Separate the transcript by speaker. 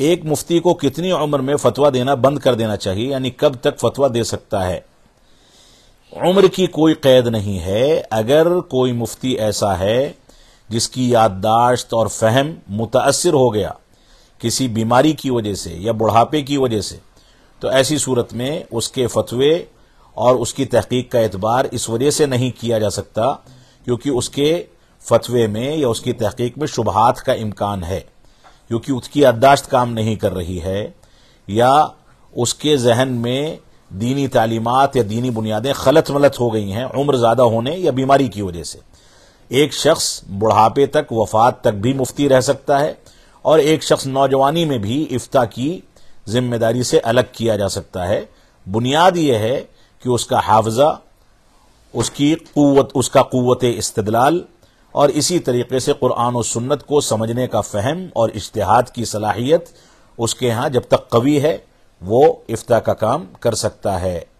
Speaker 1: एक मुफ्ती को कितनी उम्र में फतवा देना बंद कर देना चाहिए यानी कब तक फतवा दे सकता है उम्र की कोई कैद नहीं है अगर कोई मुफ्ती ऐसा है जिसकी याददाश्त और फहम मुतासर हो गया किसी बीमारी की वजह से या बुढ़ापे की वजह से तो ऐसी सूरत में उसके फतवे और उसकी तहकीक का एतबार इस वजह से नहीं किया जा सकता क्योंकि उसके फतवे में या उसकी तहकीक में शुभहात का इम्कान है क्योंकि उसकी याददाश्त काम नहीं कर रही है या उसके जहन में दीनी तालीमत या दीनी बुनियादें खलत मलत हो गई हैं उम्र ज़्यादा होने या बीमारी की वजह से एक शख्स बुढ़ापे तक वफात तक भी मुफ्ती रह सकता है और एक शख्स नौजवानी में भी इफ्ता की जिम्मेदारी से अलग किया जा सकता है बुनियाद यह है कि उसका हाफजा उसकी क़वत उसका क़वत इस्तलाल और इसी तरीके से कुरान और सुन्नत को समझने का फहम और इश्तिहाद की सलाहियत उसके यहाँ जब तक कवि है वो इफ्ता का काम कर सकता है